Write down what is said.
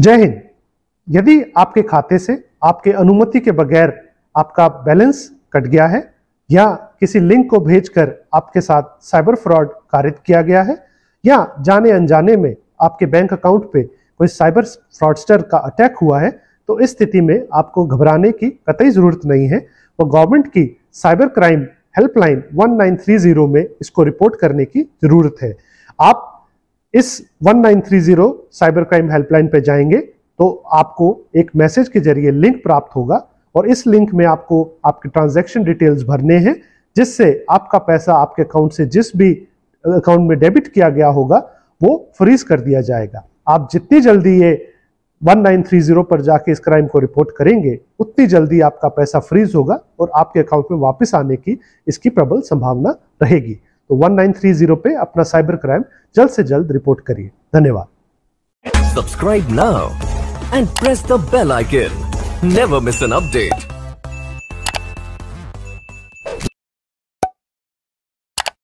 जय हिंद यदि आपके खाते से आपके अनुमति के बगैर आपका बैलेंस कट गया है या किसी लिंक को भेजकर आपके साथ साइबर फ्रॉड कारित किया गया है या जाने अनजाने में आपके बैंक अकाउंट पे कोई साइबर फ्रॉडस्टर का अटैक हुआ है तो इस स्थिति में आपको घबराने की कतई ज़रूरत नहीं है वो गवर्नमेंट की साइबर क्राइम हेल्पलाइन 1930 में इसको रिपोर्ट करने की ज़रूरत है आप इस 1930 साइबर क्राइम हेल्पलाइन पे जाएंगे तो आपको एक मैसेज के जरिए लिंक प्राप्त होगा और इस लिंक में आपको आपके ट्रांजैक्शन डिटेल्स भरने हैं जिससे आपका पैसा आपके अकाउंट से जिस भी अकाउंट में डेबिट किया गया होगा वो फ्रीज कर दिया जाएगा आप जितनी जल्दी ये 1930 पर जाके इस क्राइम को रिपोर्ट करेंगे उतनी जल्दी आपका पैसा फ्रीज होगा और आपके अकाउंट में वापस आने की इसकी प्रबल संभावना रहेगी तो 1930 पे अपना साइबर क्राइम जल्द से जल्द रिपोर्ट करिए धन्यवाद subscribe now and press the bell icon never miss an update